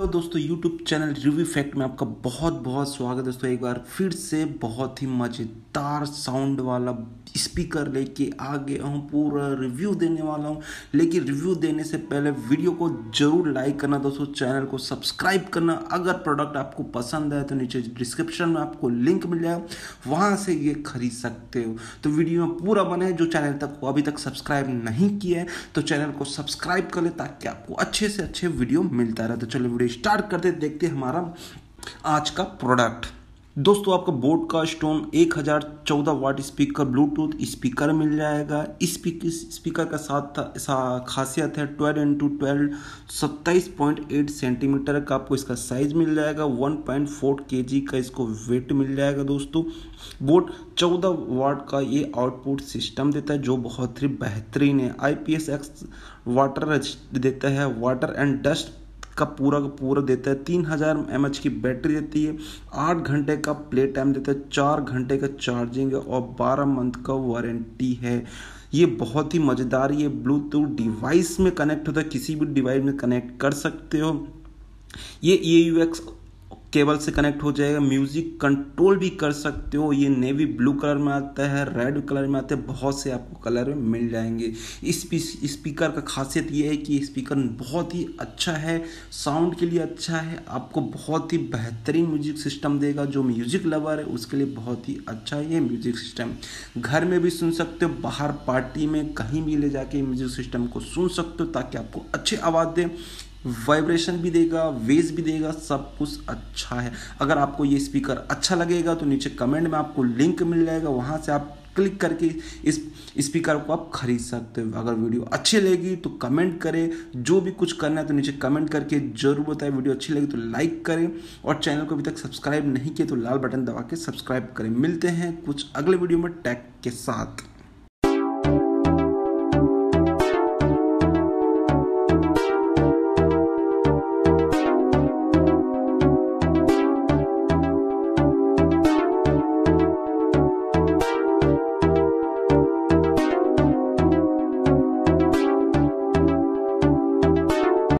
hello दोस्तों YouTube channel review fact में आपका बहुत बहुत स्वागत है दोस्तों एक बार फिर से बहुत ही मज़ेदार साउंड वाला स्पीकर लेके आ गया हूँ पूरा रिव्यू देने वाला हूँ लेकिन रिव्यू देने से पहले वीडियो को ज़रूर लाइक करना दोस्तों चैनल को सब्सक्राइब करना अगर प्रोडक्ट आपको पसंद आए तो नीचे डिस्क्रिप्शन में आपको लिंक मिल जाएगा वहाँ से ये खरीद सकते हो तो वीडियो में पूरा बने जो चैनल तक अभी तक सब्सक्राइब नहीं किया है तो चैनल को सब्सक्राइब कर ले ताकि आपको अच्छे से अच्छे वीडियो मिलता रहे तो चलो वीडियो स्टार्ट करते देखते हमारा आज का प्रोडक्ट दोस्तों आपको बोट का Stone 1014 watt speaker Bluetooth speaker मिल जाएगा स्पीकर का साथ सा खासियत है 12 इंटू ट्वेल्व सत्ताईस सेंटीमीटर का आपको इसका साइज मिल जाएगा 1.4 केजी का इसको वेट मिल जाएगा दोस्तों बोट 14 वाट का ये आउटपुट सिस्टम देता है जो बहुत ही बेहतरीन है I P S X water देता है वाटर एंड डस्ट का पूरा का पूरा देता है तीन हज़ार एम की बैटरी देती है आठ घंटे का प्ले टाइम देता है चार घंटे का चार्जिंग और बारह मंथ का वारंटी है ये बहुत ही मज़ेदार ये ब्लूटूथ डिवाइस में कनेक्ट होता है किसी भी डिवाइस में कनेक्ट कर सकते हो ये ई यू एक्स केबल से कनेक्ट हो जाएगा म्यूजिक कंट्रोल भी कर सकते हो ये नेवी ब्लू कलर में आता है रेड कलर में आते हैं बहुत से आपको कलर में मिल जाएंगे इस स्पीकर का खासियत ये है कि स्पीकर बहुत ही अच्छा है साउंड के लिए अच्छा है आपको बहुत ही बेहतरीन म्यूजिक सिस्टम देगा जो म्यूजिक लवर है उसके लिए बहुत ही अच्छा है ये म्यूजिक सिस्टम घर में भी सुन सकते हो बाहर पार्टी में कहीं भी ले जाके म्यूजिक सिस्टम को सुन सकते हो ताकि आपको अच्छी आवाज़ दे वाइब्रेशन भी देगा वेज भी देगा सब कुछ अच्छा है अगर आपको ये स्पीकर अच्छा लगेगा तो नीचे कमेंट में आपको लिंक मिल जाएगा वहाँ से आप क्लिक करके इस स्पीकर को आप खरीद सकते हो अगर वीडियो अच्छी लगी तो कमेंट करें जो भी कुछ करना है तो नीचे कमेंट करके जरूर बताएं वीडियो अच्छी लगी तो लाइक करें और चैनल को अभी तक सब्सक्राइब नहीं किया तो लाल बटन दबा के सब्सक्राइब करें मिलते हैं कुछ अगले वीडियो में टैग के साथ